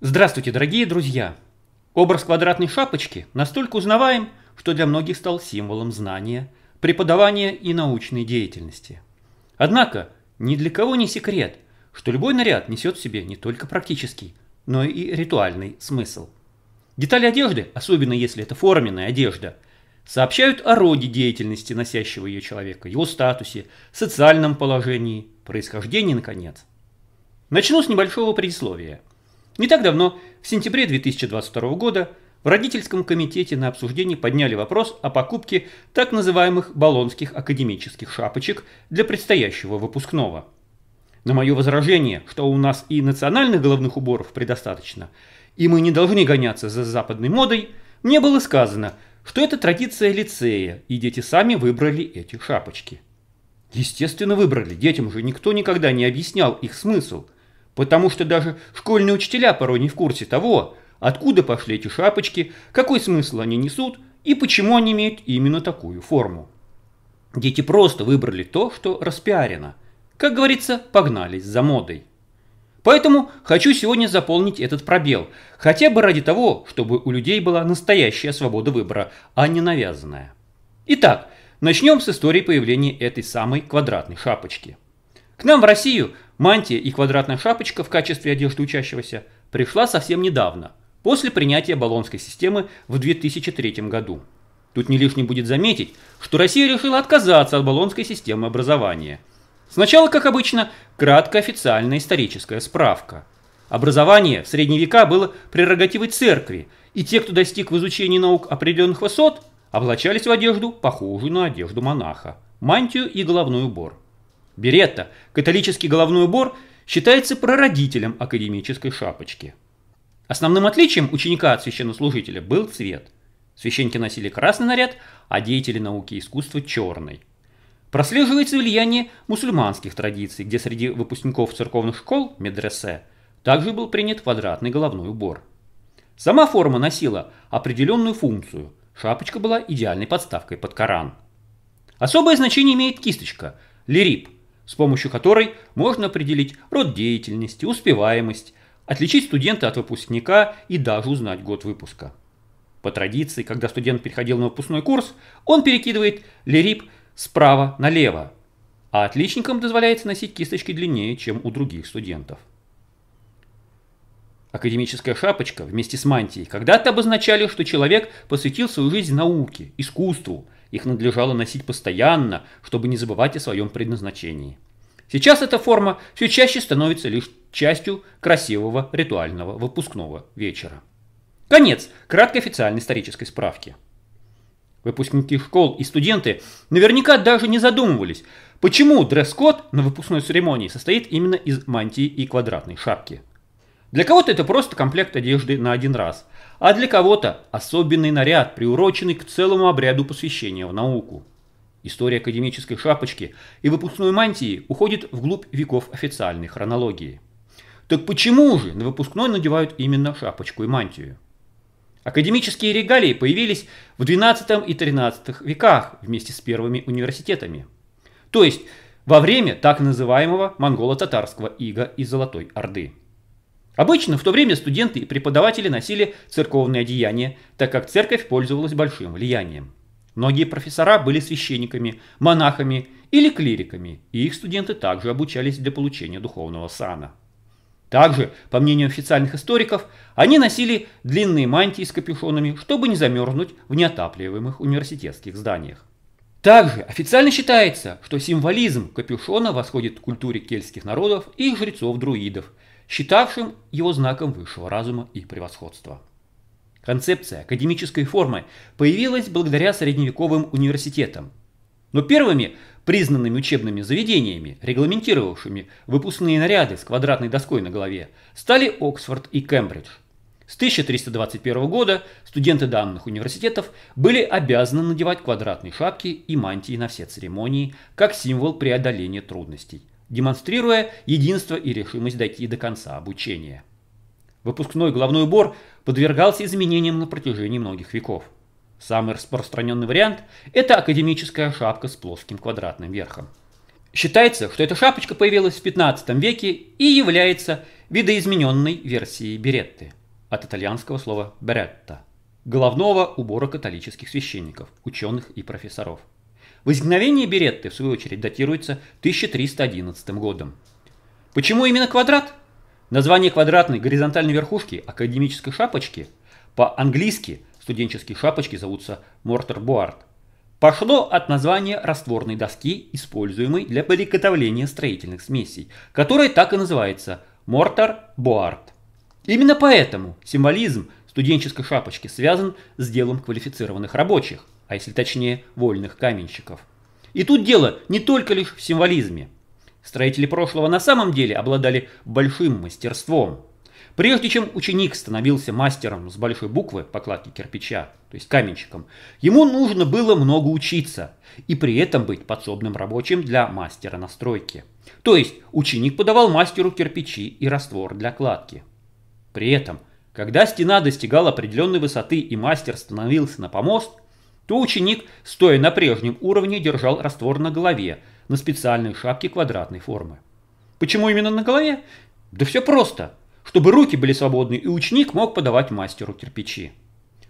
Здравствуйте, дорогие друзья! Образ квадратной шапочки настолько узнаваем, что для многих стал символом знания, преподавания и научной деятельности. Однако ни для кого не секрет, что любой наряд несет в себе не только практический, но и ритуальный смысл. Детали одежды, особенно если это форменная одежда, сообщают о роде деятельности носящего ее человека, его статусе, социальном положении, происхождении, наконец. Начну с небольшого предисловия – не так давно, в сентябре 2022 года, в родительском комитете на обсуждении подняли вопрос о покупке так называемых баллонских академических шапочек для предстоящего выпускного. На мое возражение, что у нас и национальных головных уборов предостаточно, и мы не должны гоняться за западной модой, мне было сказано, что это традиция лицея, и дети сами выбрали эти шапочки. Естественно, выбрали, детям же никто никогда не объяснял их смысл – потому что даже школьные учителя порой не в курсе того, откуда пошли эти шапочки, какой смысл они несут и почему они имеют именно такую форму. Дети просто выбрали то, что распиарено. Как говорится, погнались за модой. Поэтому хочу сегодня заполнить этот пробел, хотя бы ради того, чтобы у людей была настоящая свобода выбора, а не навязанная. Итак, начнем с истории появления этой самой квадратной шапочки. К нам в Россию Мантия и квадратная шапочка в качестве одежды учащегося пришла совсем недавно, после принятия Болонской системы в 2003 году. Тут не лишним будет заметить, что Россия решила отказаться от Болонской системы образования. Сначала, как обычно, краткая официальная историческая справка. Образование в средние века было прерогативой церкви, и те, кто достиг в изучении наук определенных высот, облачались в одежду, похожую на одежду монаха, мантию и головной убор. Беретта, католический головной убор, считается прародителем академической шапочки. Основным отличием ученика от священнослужителя был цвет. Священники носили красный наряд, а деятели науки и искусства – черный. Прослеживается влияние мусульманских традиций, где среди выпускников церковных школ, медресе, также был принят квадратный головной убор. Сама форма носила определенную функцию. Шапочка была идеальной подставкой под Коран. Особое значение имеет кисточка – лириб – с помощью которой можно определить род деятельности, успеваемость, отличить студента от выпускника и даже узнать год выпуска. По традиции, когда студент переходил на выпускной курс, он перекидывает лирип справа налево, а отличникам дозволяется носить кисточки длиннее, чем у других студентов. Академическая шапочка вместе с мантией когда-то обозначали, что человек посвятил свою жизнь науке, искусству – их надлежало носить постоянно, чтобы не забывать о своем предназначении. Сейчас эта форма все чаще становится лишь частью красивого ритуального выпускного вечера. Конец краткой официальной исторической справки. Выпускники школ и студенты наверняка даже не задумывались, почему дресс-код на выпускной церемонии состоит именно из мантии и квадратной шапки. Для кого-то это просто комплект одежды на один раз, а для кого-то особенный наряд, приуроченный к целому обряду посвящения в науку. История академической шапочки и выпускной мантии уходит вглубь веков официальной хронологии. Так почему же на выпускной надевают именно шапочку и мантию? Академические регалии появились в XII и XIII веках вместе с первыми университетами. То есть во время так называемого монголо-татарского ига и Золотой Орды. Обычно в то время студенты и преподаватели носили церковные одеяния, так как церковь пользовалась большим влиянием. Многие профессора были священниками, монахами или клириками, и их студенты также обучались для получения духовного сана. Также, по мнению официальных историков, они носили длинные мантии с капюшонами, чтобы не замерзнуть в неотапливаемых университетских зданиях. Также официально считается, что символизм капюшона восходит к культуре кельтских народов и жрецов-друидов – считавшим его знаком высшего разума и превосходства. Концепция академической формы появилась благодаря средневековым университетам. Но первыми признанными учебными заведениями, регламентировавшими выпускные наряды с квадратной доской на голове, стали Оксфорд и Кембридж. С 1321 года студенты данных университетов были обязаны надевать квадратные шапки и мантии на все церемонии, как символ преодоления трудностей – демонстрируя единство и решимость дойти до конца обучения. Выпускной головной убор подвергался изменениям на протяжении многих веков. Самый распространенный вариант – это академическая шапка с плоским квадратным верхом. Считается, что эта шапочка появилась в 15 веке и является видоизмененной версией беретты, от итальянского слова «беретта» – головного убора католических священников, ученых и профессоров – Возникновение Беретты, в свою очередь, датируется 1311 годом. Почему именно квадрат? Название квадратной горизонтальной верхушки академической шапочки по-английски студенческие шапочки зовутся мортербуард. Пошло от названия растворной доски, используемой для приготовления строительных смесей, которая так и называется мортербуард. Именно поэтому символизм студенческой шапочки связан с делом квалифицированных рабочих – а если точнее вольных каменщиков. И тут дело не только лишь в символизме. Строители прошлого на самом деле обладали большим мастерством. Прежде чем ученик становился мастером с большой буквы покладки кирпича, то есть каменщиком, ему нужно было много учиться и при этом быть подсобным рабочим для мастера настройки. То есть ученик подавал мастеру кирпичи и раствор для кладки. При этом, когда стена достигала определенной высоты и мастер становился на помост – то ученик, стоя на прежнем уровне, держал раствор на голове, на специальной шапке квадратной формы. Почему именно на голове? Да все просто. Чтобы руки были свободны, и ученик мог подавать мастеру кирпичи.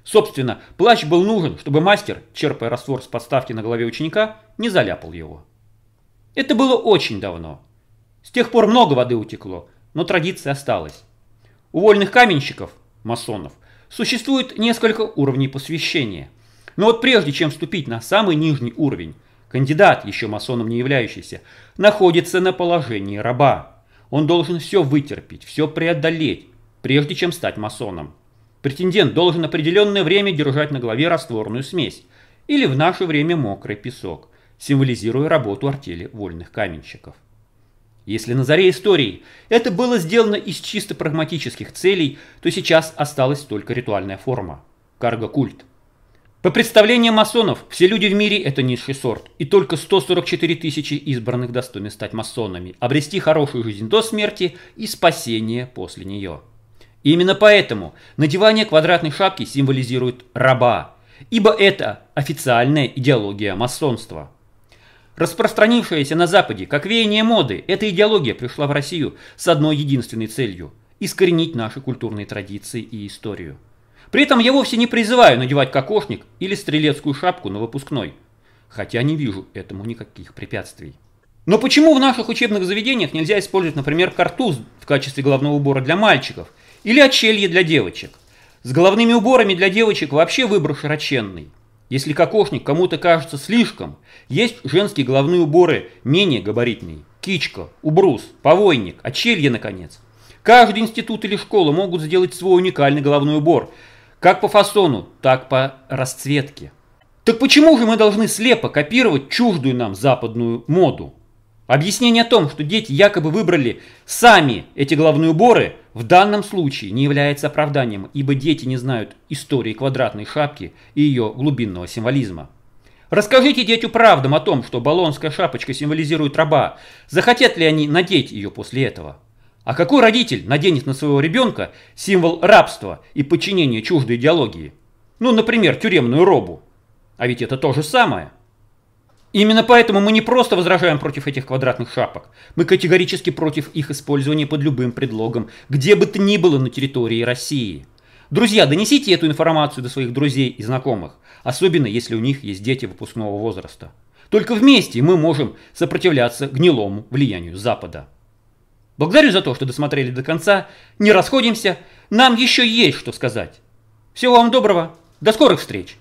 Собственно, плащ был нужен, чтобы мастер, черпая раствор с подставки на голове ученика, не заляпал его. Это было очень давно. С тех пор много воды утекло, но традиция осталась. У вольных каменщиков, масонов, существует несколько уровней посвящения – но вот прежде чем вступить на самый нижний уровень, кандидат, еще масоном не являющийся, находится на положении раба. Он должен все вытерпеть, все преодолеть, прежде чем стать масоном. Претендент должен определенное время держать на голове растворную смесь или в наше время мокрый песок, символизируя работу артели вольных каменщиков. Если на заре истории это было сделано из чисто прагматических целей, то сейчас осталась только ритуальная форма – карго-культ – по представлениям масонов, все люди в мире – это низший сорт, и только 144 тысячи избранных достойны стать масонами, обрести хорошую жизнь до смерти и спасение после нее. И именно поэтому надевание квадратной шапки символизирует раба, ибо это официальная идеология масонства. Распространившаяся на Западе как веяние моды, эта идеология пришла в Россию с одной единственной целью – искоренить наши культурные традиции и историю – при этом я вовсе не призываю надевать кокошник или стрелецкую шапку на выпускной, хотя не вижу этому никаких препятствий. Но почему в наших учебных заведениях нельзя использовать, например, картуз в качестве головного убора для мальчиков или очелье для девочек? С головными уборами для девочек вообще выбор широченный. Если кокошник кому-то кажется слишком, есть женские головные уборы менее габаритные. Кичка, убрус, повойник, очелье, наконец. Каждый институт или школа могут сделать свой уникальный головной убор – как по фасону, так по расцветке. Так почему же мы должны слепо копировать чуждую нам западную моду? Объяснение о том, что дети якобы выбрали сами эти головные уборы, в данном случае не является оправданием, ибо дети не знают истории квадратной шапки и ее глубинного символизма. Расскажите детям правдам о том, что баллонская шапочка символизирует раба. Захотят ли они надеть ее после этого? А какой родитель наденет на своего ребенка символ рабства и подчинения чуждой идеологии? Ну, например, тюремную робу. А ведь это то же самое. Именно поэтому мы не просто возражаем против этих квадратных шапок. Мы категорически против их использования под любым предлогом, где бы то ни было на территории России. Друзья, донесите эту информацию до своих друзей и знакомых, особенно если у них есть дети выпускного возраста. Только вместе мы можем сопротивляться гнилому влиянию Запада. Благодарю за то, что досмотрели до конца. Не расходимся. Нам еще есть что сказать. Всего вам доброго. До скорых встреч.